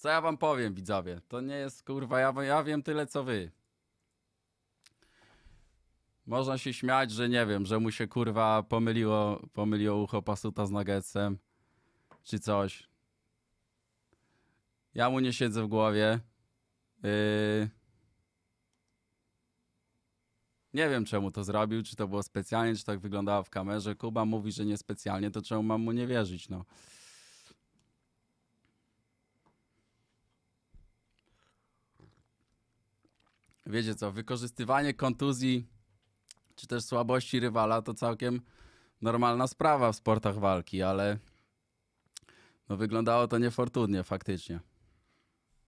Co ja wam powiem, widzowie? To nie jest kurwa, ja, ja wiem tyle co wy. Można się śmiać, że nie wiem, że mu się kurwa pomyliło, pomyliło ucho pasuta z nagetsem, czy coś. Ja mu nie siedzę w głowie. Yy... Nie wiem czemu to zrobił, czy to było specjalnie, czy tak wyglądało w kamerze. Kuba mówi, że niespecjalnie, to czemu mam mu nie wierzyć, no. wiecie co, wykorzystywanie kontuzji czy też słabości rywala to całkiem normalna sprawa w sportach walki, ale no wyglądało to niefortunnie faktycznie.